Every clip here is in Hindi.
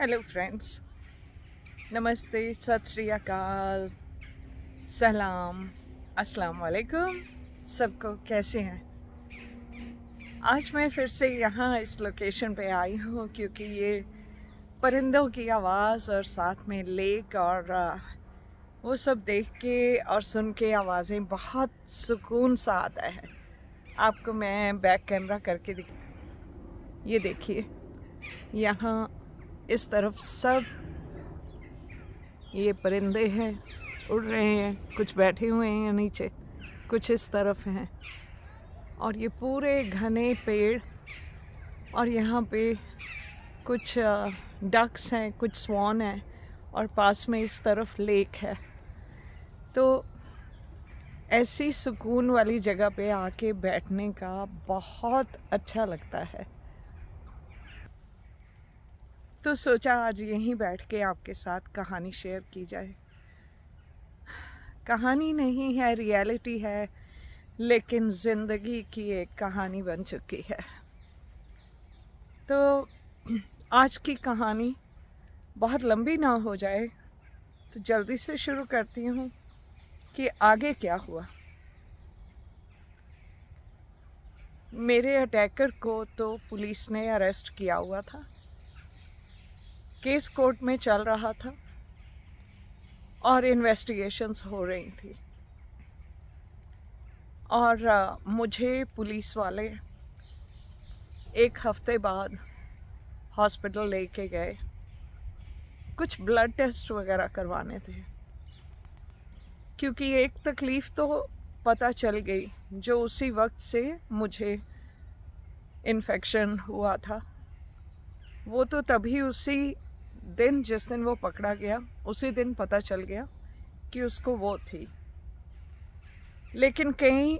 हेलो फ्रेंड्स नमस्ते सत श्री अकाल सलाम अस्सलाम वालेकुम सबको कैसे हैं आज मैं फिर से यहाँ इस लोकेशन पे आई हूँ क्योंकि ये परिंदों की आवाज़ और साथ में लेक और वो सब देख के और सुन के आवाज़ें बहुत सुकून सा आता है आपको मैं बैक कैमरा करके दिखा ये देखिए यहाँ इस तरफ सब ये परिंदे हैं उड़ रहे हैं कुछ बैठे हुए हैं नीचे कुछ इस तरफ हैं और ये पूरे घने पेड़ और यहाँ पे कुछ डक्स हैं कुछ स्वान हैं और पास में इस तरफ लेक है तो ऐसी सुकून वाली जगह पे आके बैठने का बहुत अच्छा लगता है तो सोचा आज यहीं बैठ के आपके साथ कहानी शेयर की जाए कहानी नहीं है रियलिटी है लेकिन ज़िंदगी की एक कहानी बन चुकी है तो आज की कहानी बहुत लंबी ना हो जाए तो जल्दी से शुरू करती हूँ कि आगे क्या हुआ मेरे अटैकर को तो पुलिस ने अरेस्ट किया हुआ था केस कोर्ट में चल रहा था और इन्वेस्टिगेशंस हो रही थी और मुझे पुलिस वाले एक हफ्ते बाद हॉस्पिटल लेके गए कुछ ब्लड टेस्ट वगैरह करवाने थे क्योंकि एक तकलीफ़ तो पता चल गई जो उसी वक्त से मुझे इन्फेक्शन हुआ था वो तो तभी उसी दिन जिस दिन वो पकड़ा गया उसी दिन पता चल गया कि उसको वो थी लेकिन कई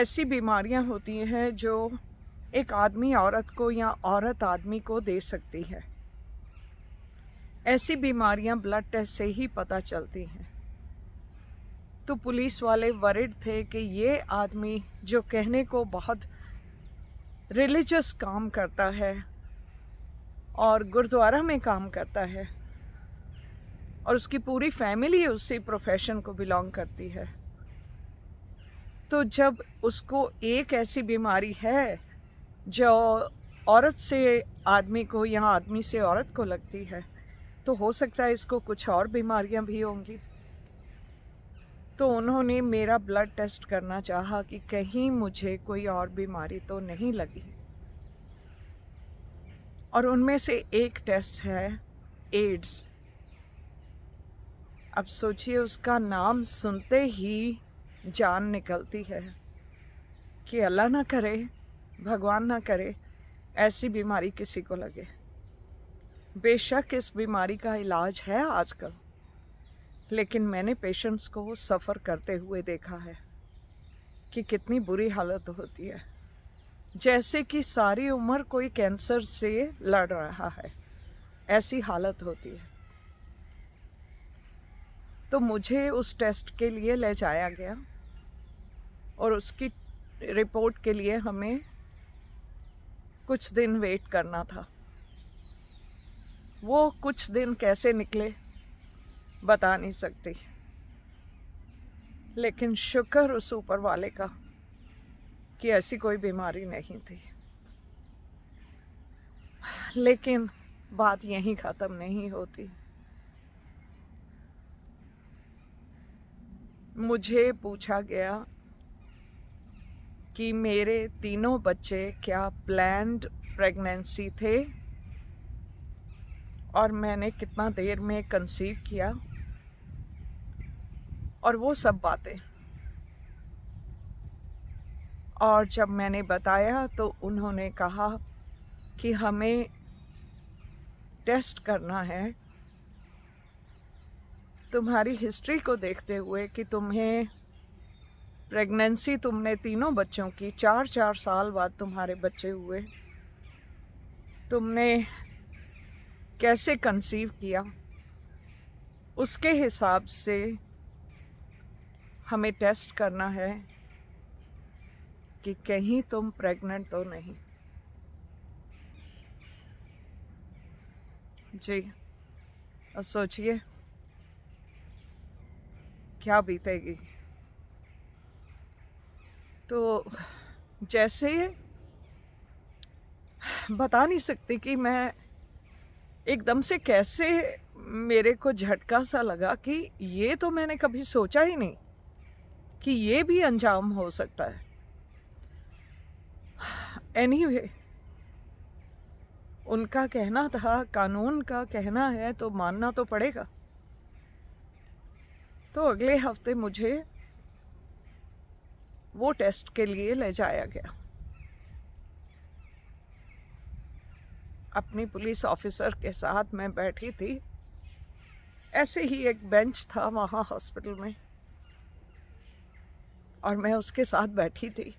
ऐसी बीमारियां होती हैं जो एक आदमी औरत को या औरत आदमी को दे सकती है ऐसी बीमारियां ब्लड टेस्ट से ही पता चलती हैं तो पुलिस वाले वरिड थे कि ये आदमी जो कहने को बहुत रिलीजस काम करता है और गुरुद्वारा में काम करता है और उसकी पूरी फैमिली उसी प्रोफेशन को बिलोंग करती है तो जब उसको एक ऐसी बीमारी है जो औरत से आदमी को या आदमी से औरत को लगती है तो हो सकता है इसको कुछ और बीमारियां भी होंगी तो उन्होंने मेरा ब्लड टेस्ट करना चाहा कि कहीं मुझे कोई और बीमारी तो नहीं लगी और उनमें से एक टेस्ट है एड्स अब सोचिए उसका नाम सुनते ही जान निकलती है कि अल्लाह ना करे भगवान ना करे ऐसी बीमारी किसी को लगे बेशक इस बीमारी का इलाज है आजकल लेकिन मैंने पेशेंट्स को सफ़र करते हुए देखा है कि कितनी बुरी हालत होती है जैसे कि सारी उम्र कोई कैंसर से लड़ रहा है ऐसी हालत होती है तो मुझे उस टेस्ट के लिए ले जाया गया और उसकी रिपोर्ट के लिए हमें कुछ दिन वेट करना था वो कुछ दिन कैसे निकले बता नहीं सकती लेकिन शुक्र उस ऊपर वाले का कि ऐसी कोई बीमारी नहीं थी लेकिन बात यहीं ख़त्म नहीं होती मुझे पूछा गया कि मेरे तीनों बच्चे क्या प्लैंड प्रेगनेंसी थे और मैंने कितना देर में कंसीव किया और वो सब बातें और जब मैंने बताया तो उन्होंने कहा कि हमें टेस्ट करना है तुम्हारी हिस्ट्री को देखते हुए कि तुम्हें प्रेगनेंसी तुमने तीनों बच्चों की चार चार साल बाद तुम्हारे बच्चे हुए तुमने कैसे कंसीव किया उसके हिसाब से हमें टेस्ट करना है कि कहीं तुम प्रेग्नेंट तो नहीं जी और सोचिए क्या बीतेगी तो जैसे बता नहीं सकती कि मैं एकदम से कैसे मेरे को झटका सा लगा कि ये तो मैंने कभी सोचा ही नहीं कि ये भी अंजाम हो सकता है एनी anyway, उनका कहना था कानून का कहना है तो मानना तो पड़ेगा तो अगले हफ्ते मुझे वो टेस्ट के लिए ले जाया गया अपनी पुलिस ऑफिसर के साथ मैं बैठी थी ऐसे ही एक बेंच था वहाँ हॉस्पिटल में और मैं उसके साथ बैठी थी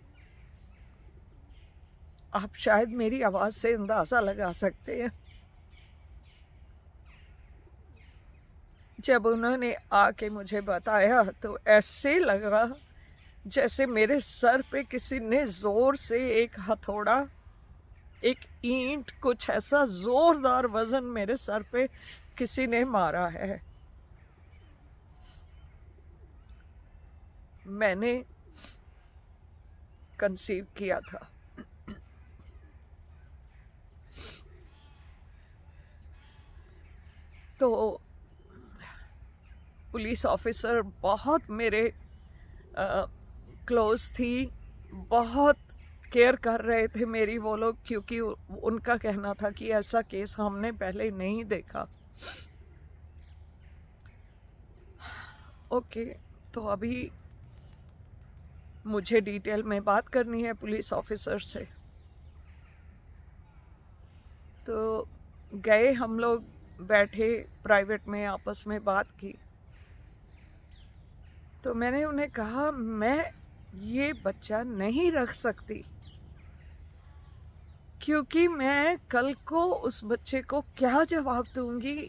आप शायद मेरी आवाज़ से अंदाज़ा लगा सकते हैं जब उन्होंने आके मुझे बताया तो ऐसे लगा जैसे मेरे सर पे किसी ने ज़ोर से एक हथौड़ा एक ईंट कुछ ऐसा ज़ोरदार वज़न मेरे सर पे किसी ने मारा है मैंने कंसीव किया था तो पुलिस ऑफिसर बहुत मेरे क्लोज थी बहुत केयर कर रहे थे मेरी वो लोग क्योंकि उनका कहना था कि ऐसा केस हमने पहले नहीं देखा ओके तो अभी मुझे डिटेल में बात करनी है पुलिस ऑफिसर से तो गए हम लोग बैठे प्राइवेट में आपस में बात की तो मैंने उन्हें कहा मैं ये बच्चा नहीं रख सकती क्योंकि मैं कल को उस बच्चे को क्या जवाब दूंगी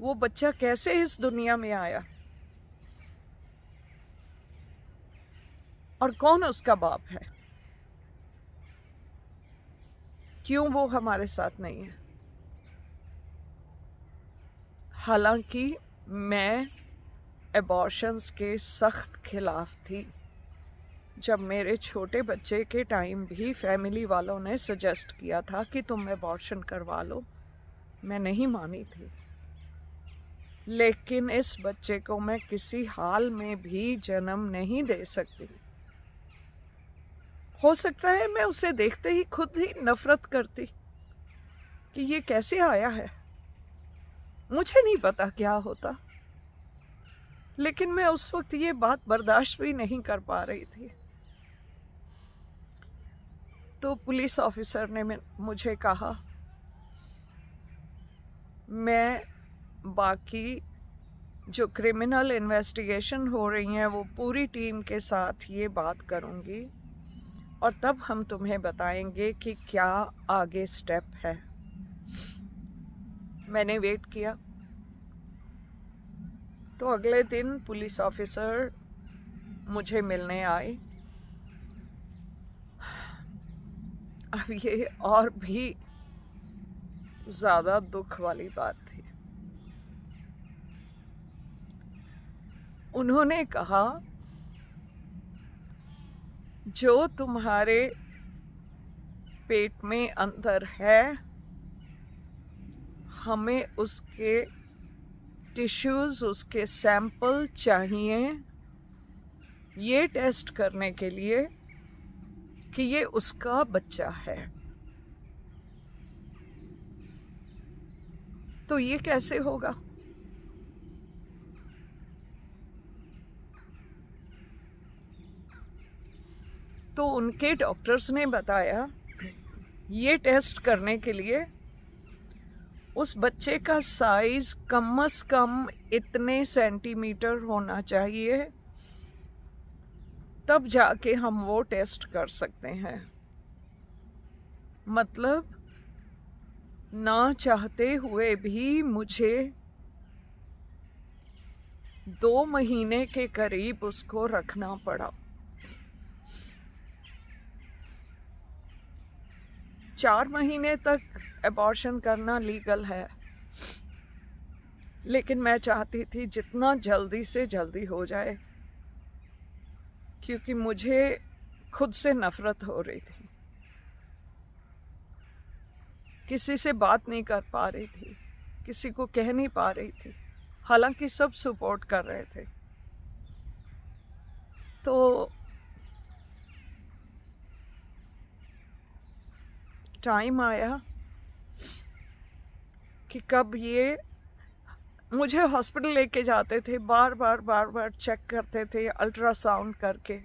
वो बच्चा कैसे इस दुनिया में आया और कौन उसका बाप है क्यों वो हमारे साथ नहीं है हालांकि मैं एबॉर्शंस के सख्त खिलाफ थी जब मेरे छोटे बच्चे के टाइम भी फैमिली वालों ने सजेस्ट किया था कि तुम एबॉर्शन करवा लो मैं नहीं मानी थी लेकिन इस बच्चे को मैं किसी हाल में भी जन्म नहीं दे सकती हो सकता है मैं उसे देखते ही खुद ही नफरत करती कि ये कैसे आया है मुझे नहीं पता क्या होता लेकिन मैं उस वक्त ये बात बर्दाश्त भी नहीं कर पा रही थी तो पुलिस ऑफिसर ने मुझे कहा मैं बाकी जो क्रिमिनल इन्वेस्टिगेशन हो रही हैं वो पूरी टीम के साथ ये बात करूँगी और तब हम तुम्हें बताएंगे कि क्या आगे स्टेप है मैंने वेट किया तो अगले दिन पुलिस ऑफिसर मुझे मिलने आए अब ये और भी ज़्यादा दुख वाली बात थी उन्होंने कहा जो तुम्हारे पेट में अंदर है हमें उसके टिश्यूज़ उसके सैंपल चाहिए ये टेस्ट करने के लिए कि ये उसका बच्चा है तो ये कैसे होगा तो उनके डॉक्टर्स ने बताया ये टेस्ट करने के लिए उस बच्चे का साइज़ कम से कम इतने सेंटीमीटर होना चाहिए तब जाके हम वो टेस्ट कर सकते हैं मतलब ना चाहते हुए भी मुझे दो महीने के करीब उसको रखना पड़ा चार महीने तक एबॉर्शन करना लीगल है लेकिन मैं चाहती थी जितना जल्दी से जल्दी हो जाए क्योंकि मुझे खुद से नफ़रत हो रही थी किसी से बात नहीं कर पा रही थी किसी को कह नहीं पा रही थी हालांकि सब सपोर्ट कर रहे थे तो टाइम आया कि कब ये मुझे हॉस्पिटल लेके जाते थे बार बार बार बार चेक करते थे अल्ट्रासाउंड करके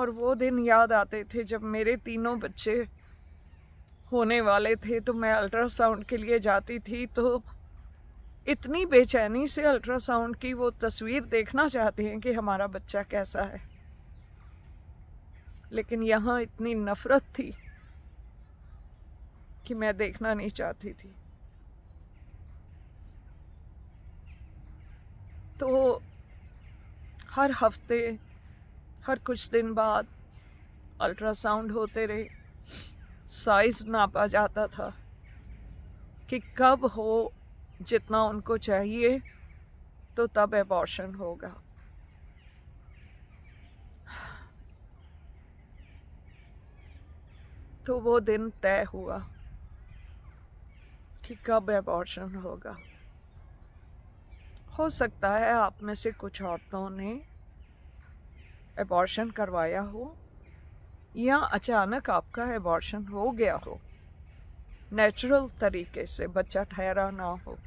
और वो दिन याद आते थे जब मेरे तीनों बच्चे होने वाले थे तो मैं अल्ट्रासाउंड के लिए जाती थी तो इतनी बेचैनी से अल्ट्रासाउंड की वो तस्वीर देखना चाहते हैं कि हमारा बच्चा कैसा है लेकिन यहाँ इतनी नफ़रत थी कि मैं देखना नहीं चाहती थी तो हर हफ्ते हर कुछ दिन बाद अल्ट्रासाउंड होते रहे साइज नापा जाता था कि कब हो जितना उनको चाहिए तो तब एबॉर्शन होगा तो वो दिन तय हुआ कि कब एबॉर्शन होगा हो सकता है आप में से कुछ औरतों ने एबॉर्शन करवाया हो या अचानक आपका एबॉर्शन हो गया हो नेचुरल तरीके से बच्चा ठहरा ना हो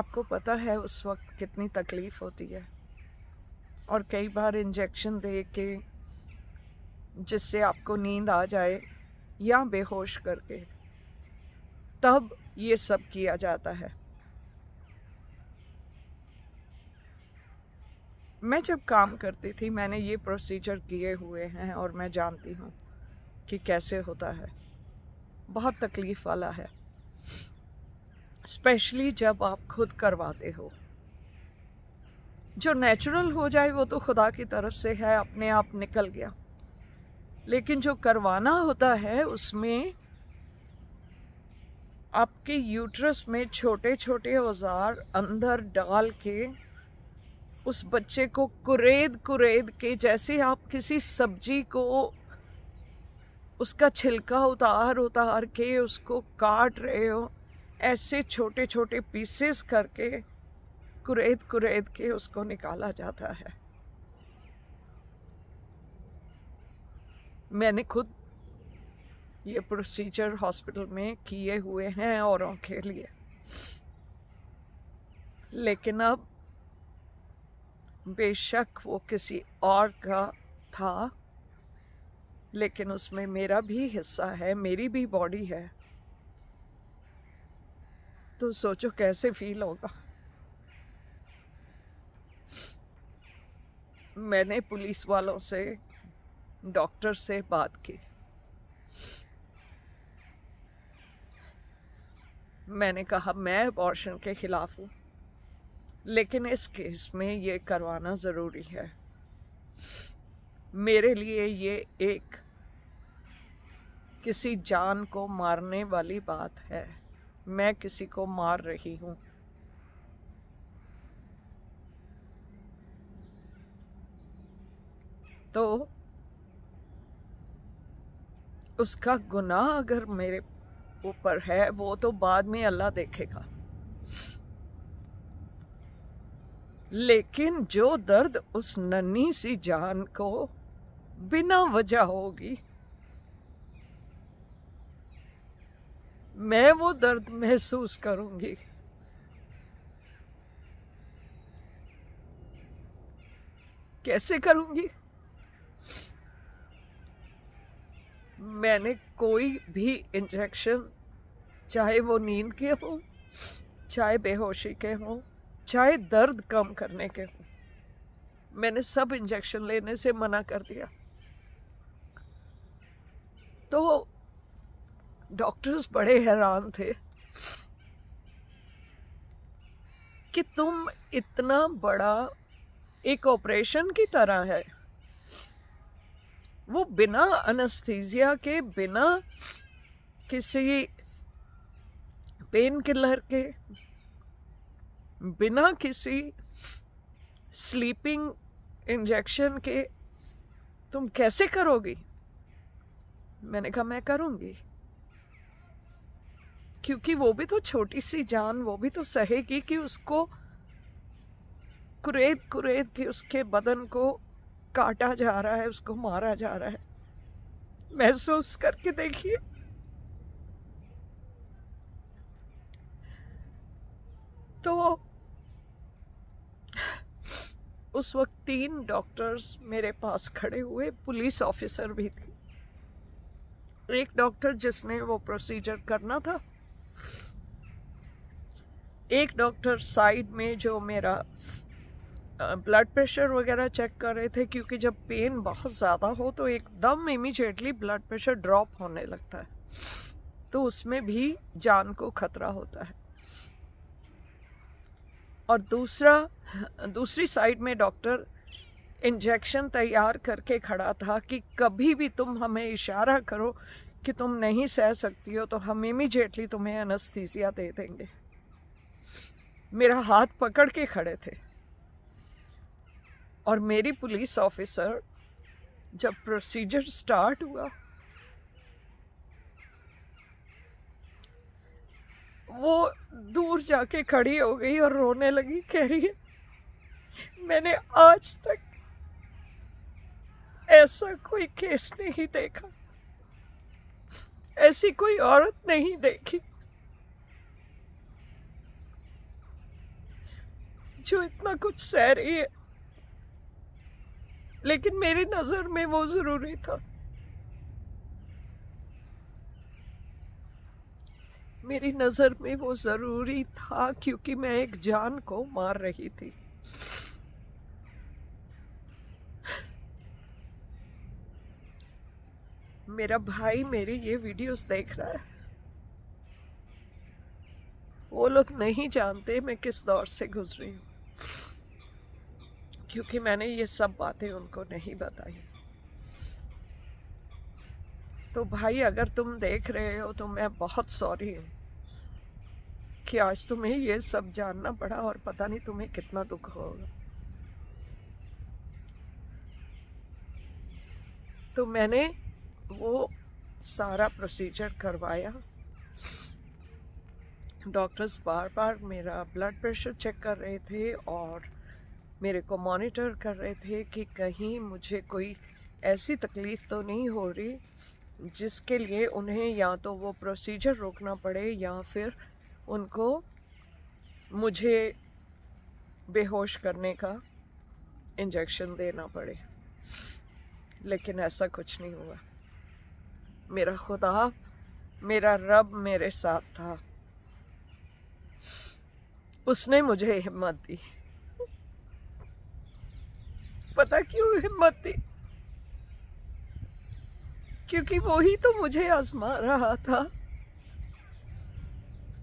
आपको पता है उस वक्त कितनी तकलीफ़ होती है और कई बार इंजेक्शन दे के जिससे आपको नींद आ जाए या बेहोश करके तब ये सब किया जाता है मैं जब काम करती थी मैंने ये प्रोसीजर किए हुए हैं और मैं जानती हूँ कि कैसे होता है बहुत तकलीफ़ वाला है स्पेशली जब आप खुद करवाते हो जो नेचुरल हो जाए वो तो खुदा की तरफ से है अपने आप निकल गया लेकिन जो करवाना होता है उसमें आपके यूट्रस में छोटे छोटे औजार अंदर डाल के उस बच्चे को कुरेद कुरेद के जैसे आप किसी सब्जी को उसका छिलका उतार उतार के उसको काट रहे हो ऐसे छोटे छोटे पीसेस करके कुरेद कुरेद के उसको निकाला जाता है मैंने खुद ये प्रोसीजर हॉस्पिटल में किए हुए हैं औरों के लिए लेकिन अब बेशक वो किसी और का था लेकिन उसमें मेरा भी हिस्सा है मेरी भी बॉडी है तो सोचो कैसे फील होगा मैंने पुलिस वालों से डॉक्टर से बात की मैंने कहा मैं अबॉर्शन के ख़िलाफ़ हूँ लेकिन इस केस में ये करवाना ज़रूरी है मेरे लिए ये एक किसी जान को मारने वाली बात है मैं किसी को मार रही हूँ तो उसका गुनाह अगर मेरे ऊपर है वो तो बाद में अल्लाह देखेगा लेकिन जो दर्द उस नन्ही सी जान को बिना वजह होगी मैं वो दर्द महसूस करूंगी कैसे करूंगी मैंने कोई भी इंजेक्शन चाहे वो नींद के हों चाहे बेहोशी के हों चाहे दर्द कम करने के हों मैंने सब इंजेक्शन लेने से मना कर दिया तो डॉक्टर्स बड़े हैरान थे कि तुम इतना बड़ा एक ऑपरेशन की तरह है वो बिना अनस्थीजिया के बिना किसी पेन किलर के बिना किसी स्लीपिंग इंजेक्शन के तुम कैसे करोगी मैंने कहा मैं करूँगी क्योंकि वो भी तो छोटी सी जान वो भी तो सहेगी कि उसको कुरेद कुरेद के उसके बदन को काटा जा रहा है उसको मारा जा रहा है महसूस करके देखिए तो उस वक्त तीन डॉक्टर्स मेरे पास खड़े हुए पुलिस ऑफिसर भी थी एक डॉक्टर जिसने वो प्रोसीजर करना था एक डॉक्टर साइड में जो मेरा ब्लड प्रेशर वगैरह चेक कर रहे थे क्योंकि जब पेन बहुत ज़्यादा हो तो एकदम इमीजिएटली ब्लड प्रेशर ड्रॉप होने लगता है तो उसमें भी जान को खतरा होता है और दूसरा दूसरी साइड में डॉक्टर इंजेक्शन तैयार करके खड़ा था कि कभी भी तुम हमें इशारा करो कि तुम नहीं सह सकती हो तो हम इमीजिएटली तुम्हें अनस्थीसिया दे देंगे मेरा हाथ पकड़ के खड़े थे और मेरी पुलिस ऑफिसर जब प्रोसीजर स्टार्ट हुआ वो दूर जाके खड़ी हो गई और रोने लगी कह रही है मैंने आज तक ऐसा कोई केस नहीं देखा ऐसी कोई औरत नहीं देखी जो इतना कुछ सह रही है लेकिन मेरी नज़र में वो ज़रूरी था मेरी नज़र में वो ज़रूरी था क्योंकि मैं एक जान को मार रही थी मेरा भाई मेरी ये वीडियोस देख रहा है वो लोग नहीं जानते मैं किस दौर से गुजरी हूँ क्योंकि मैंने ये सब बातें उनको नहीं बताई तो भाई अगर तुम देख रहे हो तो मैं बहुत सॉरी हूँ कि आज तुम्हें ये सब जानना पड़ा और पता नहीं तुम्हें कितना दुख होगा तो मैंने वो सारा प्रोसीजर करवाया डॉक्टर्स बार बार मेरा ब्लड प्रेशर चेक कर रहे थे और मेरे को मॉनिटर कर रहे थे कि कहीं मुझे कोई ऐसी तकलीफ़ तो नहीं हो रही जिसके लिए उन्हें या तो वो प्रोसीजर रोकना पड़े या फिर उनको मुझे बेहोश करने का इंजेक्शन देना पड़े लेकिन ऐसा कुछ नहीं हुआ मेरा खुदा मेरा रब मेरे साथ था उसने मुझे हिम्मत दी पता क्यों हिम्मत दी क्योंकि वो ही तो मुझे आजमा रहा था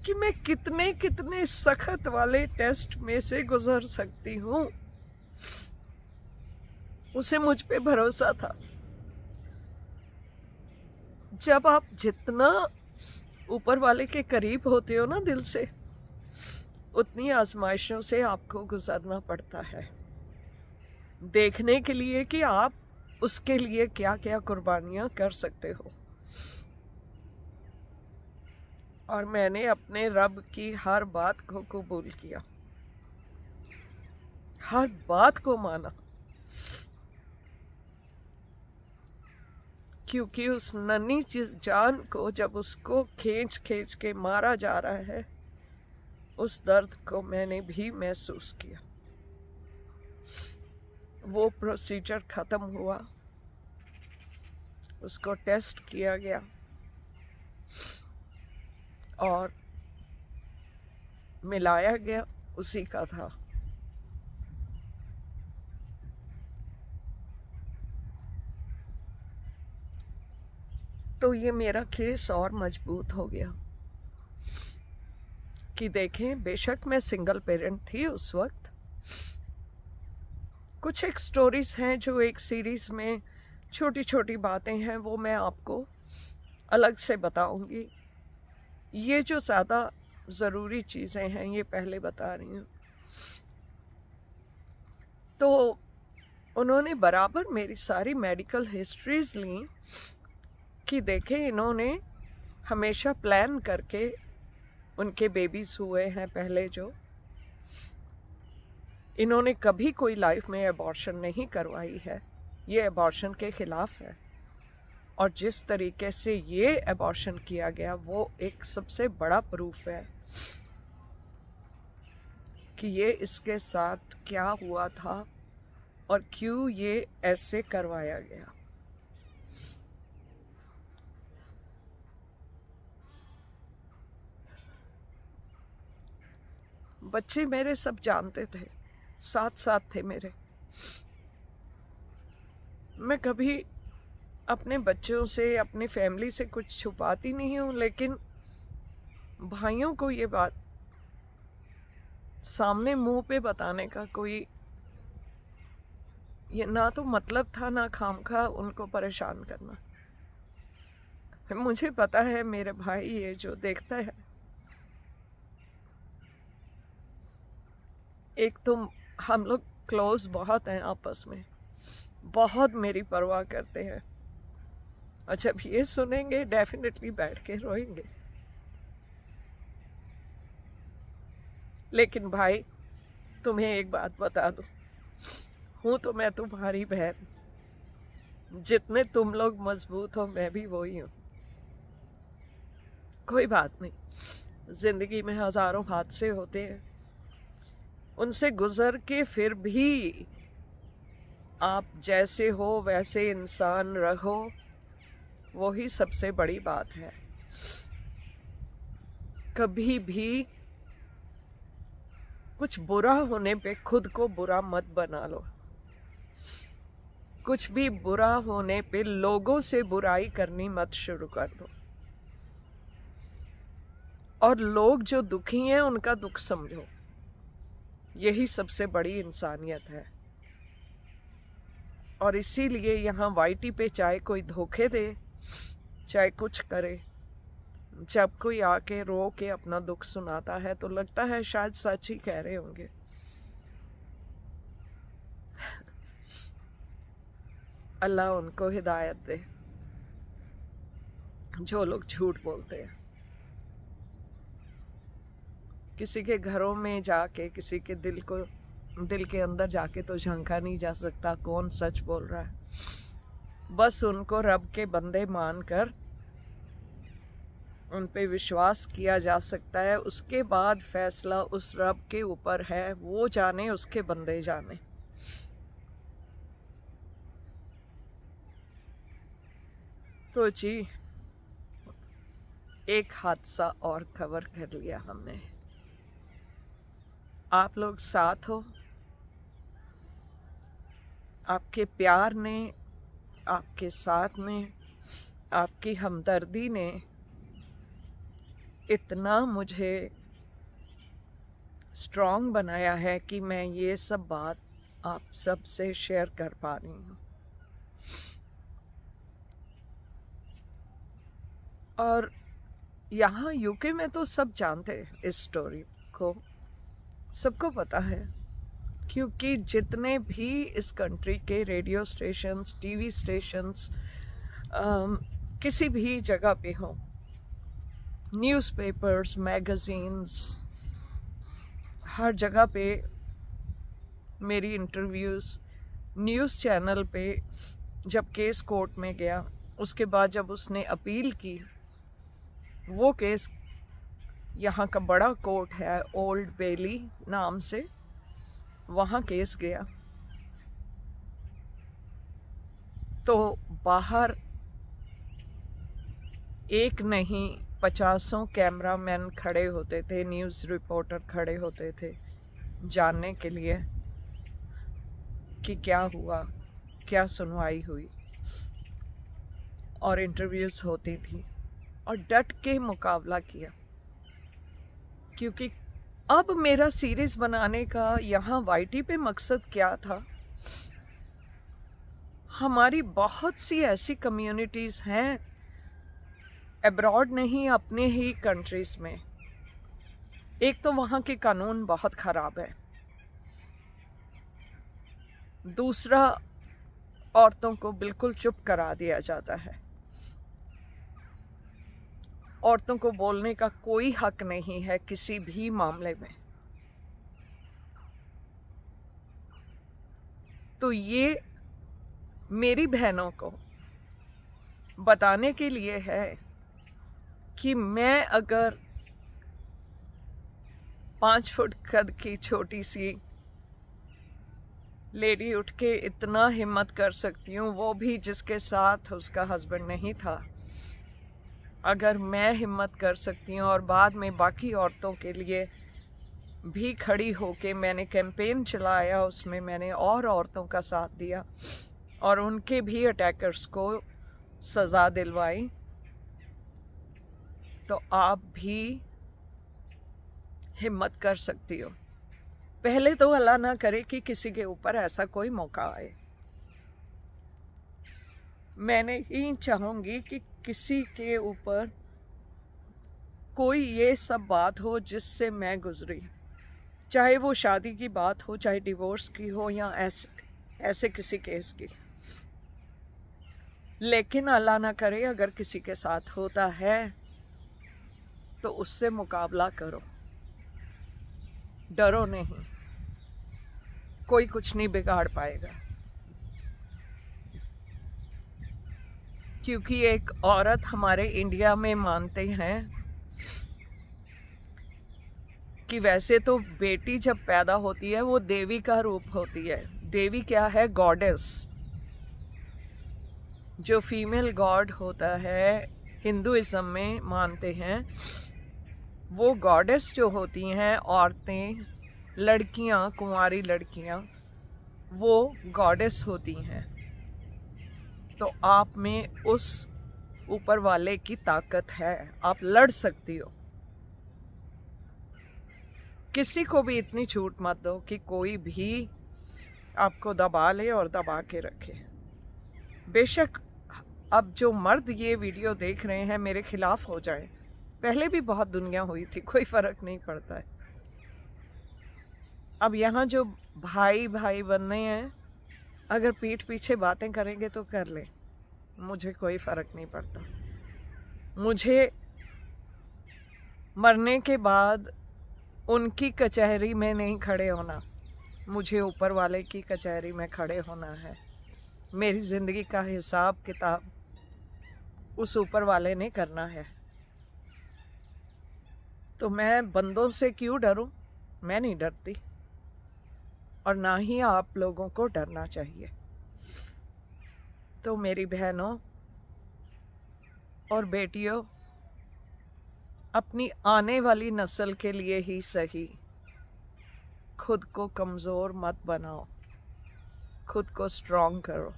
कि मैं कितने कितने सख्त वाले टेस्ट में से गुजर सकती हूं उसे मुझ पे भरोसा था जब आप जितना ऊपर वाले के करीब होते हो ना दिल से उतनी आजमाइशों से आपको गुजरना पड़ता है देखने के लिए कि आप उसके लिए क्या क्या कुर्बानियां कर सकते हो और मैंने अपने रब की हर बात को कबूल किया हर बात को माना क्योंकि उस नन्ही चीज जान को जब उसको खींच खींच के मारा जा रहा है उस दर्द को मैंने भी महसूस किया वो प्रोसीजर ख़त्म हुआ उसको टेस्ट किया गया और मिलाया गया उसी का था तो ये मेरा केस और मजबूत हो गया कि देखें बेशक मैं सिंगल पेरेंट थी उस वक्त कुछ एक स्टोरीज़ हैं जो एक सीरीज़ में छोटी छोटी बातें हैं वो मैं आपको अलग से बताऊंगी ये जो ज़्यादा ज़रूरी चीज़ें हैं ये पहले बता रही हूँ तो उन्होंने बराबर मेरी सारी मेडिकल हिस्ट्रीज़ ली कि देखें इन्होंने हमेशा प्लान करके उनके बेबीज़ हुए हैं पहले जो इन्होंने कभी कोई लाइफ में एबॉर्शन नहीं करवाई है ये एबॉर्शन के ख़िलाफ़ है और जिस तरीके से ये एबॉर्शन किया गया वो एक सबसे बड़ा प्रूफ है कि ये इसके साथ क्या हुआ था और क्यों ये ऐसे करवाया गया बच्चे मेरे सब जानते थे साथ साथ थे मेरे मैं कभी अपने बच्चों से अपनी फैमिली से कुछ छुपाती नहीं हूँ लेकिन भाइयों को ये बात सामने मुंह पे बताने का कोई ये ना तो मतलब था ना खाम खा उनको परेशान करना मुझे पता है मेरे भाई ये जो देखता है एक तो हम लोग क्लोज बहुत हैं आपस में बहुत मेरी परवाह करते हैं अच्छा अब ये सुनेंगे डेफिनेटली बैठ के रोएंगे लेकिन भाई तुम्हें एक बात बता दूँ हूँ तो मैं तुम्हारी बहन जितने तुम लोग मजबूत हो मैं भी वही हूँ कोई बात नहीं ज़िंदगी में हज़ारों हादसे होते हैं उनसे गुज़र के फिर भी आप जैसे हो वैसे इंसान रहो वही सबसे बड़ी बात है कभी भी कुछ बुरा होने पे खुद को बुरा मत बना लो कुछ भी बुरा होने पे लोगों से बुराई करनी मत शुरू कर दो और लोग जो दुखी हैं उनका दुख समझो यही सबसे बड़ी इंसानियत है और इसीलिए यहाँ वाइटी पे चाहे कोई धोखे दे चाहे कुछ करे जब कोई आके रो के अपना दुख सुनाता है तो लगता है शायद सच ही कह रहे होंगे अल्लाह उनको हिदायत दे जो लोग झूठ बोलते हैं किसी के घरों में जाके किसी के दिल को दिल के अंदर जाके तो झांका नहीं जा सकता कौन सच बोल रहा है बस उनको रब के बंदे मानकर उन पे विश्वास किया जा सकता है उसके बाद फैसला उस रब के ऊपर है वो जाने उसके बंदे जाने तो जी एक हादसा और कवर कर लिया हमने आप लोग साथ हो आपके प्यार ने आपके साथ ने आपकी हमदर्दी ने इतना मुझे स्ट्रॉन्ग बनाया है कि मैं ये सब बात आप सब से शेयर कर पा रही हूँ और यहाँ यूके में तो सब जानते हैं इस स्टोरी को सबको पता है क्योंकि जितने भी इस कंट्री के रेडियो स्टेशंस टीवी स्टेशंस किसी भी जगह पे हों न्यूज़पेपर्स मैगज़ीन्स हर जगह पे मेरी इंटरव्यूज़ न्यूज़ चैनल पे जब केस कोर्ट में गया उसके बाद जब उसने अपील की वो केस यहाँ का बड़ा कोर्ट है ओल्ड बेली नाम से वहाँ केस गया तो बाहर एक नहीं पचासों कैमरामैन खड़े होते थे न्यूज़ रिपोर्टर खड़े होते थे जानने के लिए कि क्या हुआ क्या सुनवाई हुई और इंटरव्यूज़ होती थी और डट के मुकाबला किया क्योंकि अब मेरा सीरीज़ बनाने का यहाँ वाईटी पे मकसद क्या था हमारी बहुत सी ऐसी कम्युनिटीज़ हैं एब्रॉड नहीं अपने ही कंट्रीज़ में एक तो वहाँ के कानून बहुत ख़राब है दूसरा औरतों को बिल्कुल चुप करा दिया जाता है औरतों को बोलने का कोई हक नहीं है किसी भी मामले में तो ये मेरी बहनों को बताने के लिए है कि मैं अगर पाँच फुट कद की छोटी सी लेडी उठ के इतना हिम्मत कर सकती हूँ वो भी जिसके साथ उसका हस्बैंड नहीं था अगर मैं हिम्मत कर सकती हूँ और बाद में बाकी औरतों के लिए भी खड़ी होके मैंने कैंपेन चलाया उसमें मैंने और औरतों का साथ दिया और उनके भी अटैकर्स को सज़ा दिलवाई तो आप भी हिम्मत कर सकती हो पहले तो अल्लाह ना करे कि किसी के ऊपर ऐसा कोई मौका आए मैंने ही चाहूँगी कि किसी के ऊपर कोई ये सब बात हो जिससे मैं गुज़री चाहे वो शादी की बात हो चाहे डिवोर्स की हो या ऐसे ऐसे किसी केस की लेकिन अल्लाह ना करे अगर किसी के साथ होता है तो उससे मुकाबला करो डरो नहीं कोई कुछ नहीं बिगाड़ पाएगा क्योंकि एक औरत हमारे इंडिया में मानते हैं कि वैसे तो बेटी जब पैदा होती है वो देवी का रूप होती है देवी क्या है गॉडेस जो फीमेल गॉड होता है हिंदुज़म में मानते हैं वो गॉडेस जो होती हैं औरतें लड़कियां कुंवारी लड़कियां वो गॉडेस होती हैं तो आप में उस ऊपर वाले की ताकत है आप लड़ सकती हो किसी को भी इतनी छूट मत दो कि कोई भी आपको दबा ले और दबा के रखे बेशक अब जो मर्द ये वीडियो देख रहे हैं मेरे खिलाफ हो जाए पहले भी बहुत दुनिया हुई थी कोई फ़र्क नहीं पड़ता है अब यहाँ जो भाई भाई बन रहे हैं अगर पीठ पीछे बातें करेंगे तो कर ले मुझे कोई फ़र्क नहीं पड़ता मुझे मरने के बाद उनकी कचहरी में नहीं खड़े होना मुझे ऊपर वाले की कचहरी में खड़े होना है मेरी ज़िंदगी का हिसाब किताब उस ऊपर वाले ने करना है तो मैं बंदों से क्यों डरूं मैं नहीं डरती और ना ही आप लोगों को डरना चाहिए तो मेरी बहनों और बेटियों अपनी आने वाली नस्ल के लिए ही सही खुद को कमज़ोर मत बनाओ खुद को स्ट्रॉन्ग करो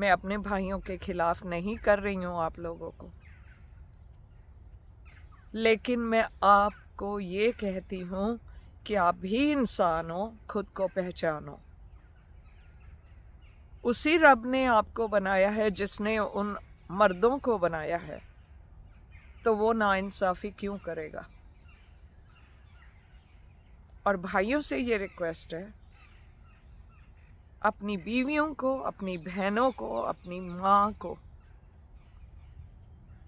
मैं अपने भाइयों के खिलाफ नहीं कर रही हूँ आप लोगों को लेकिन मैं आपको ये कहती हूँ कि आप भी इंसान हो खुद को पहचानो उसी रब ने आपको बनाया है जिसने उन मर्दों को बनाया है तो वो नाइंसाफ़ी क्यों करेगा और भाइयों से ये रिक्वेस्ट है अपनी बीवियों को अपनी बहनों को अपनी माँ को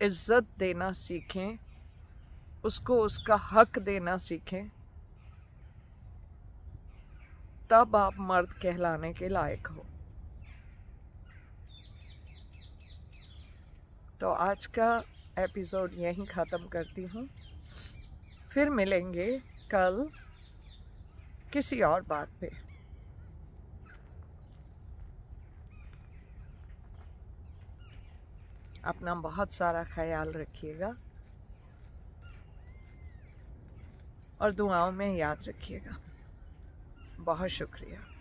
इज्जत देना सीखें उसको उसका हक देना सीखें तब आप मर्द कहलाने के लायक हो तो आज का एपिसोड यहीं ख़त्म करती हूँ फिर मिलेंगे कल किसी और बात पे अपना बहुत सारा ख्याल रखिएगा और दुआओं में याद रखिएगा बहुत शुक्रिया